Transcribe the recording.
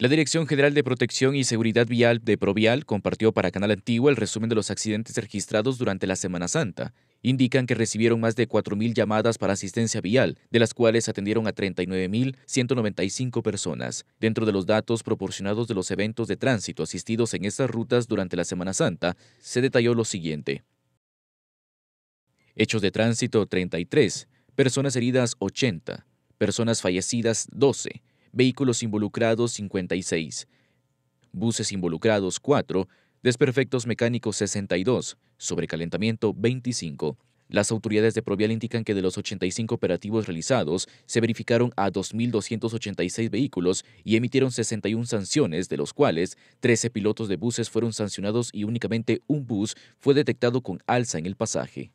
La Dirección General de Protección y Seguridad Vial de Provial compartió para Canal Antiguo el resumen de los accidentes registrados durante la Semana Santa. Indican que recibieron más de 4.000 llamadas para asistencia vial, de las cuales atendieron a 39.195 personas. Dentro de los datos proporcionados de los eventos de tránsito asistidos en estas rutas durante la Semana Santa, se detalló lo siguiente. Hechos de tránsito 33, personas heridas 80, personas fallecidas 12, vehículos involucrados 56, buses involucrados 4, desperfectos mecánicos 62, sobrecalentamiento 25. Las autoridades de Provial indican que de los 85 operativos realizados, se verificaron a 2.286 vehículos y emitieron 61 sanciones, de los cuales 13 pilotos de buses fueron sancionados y únicamente un bus fue detectado con alza en el pasaje.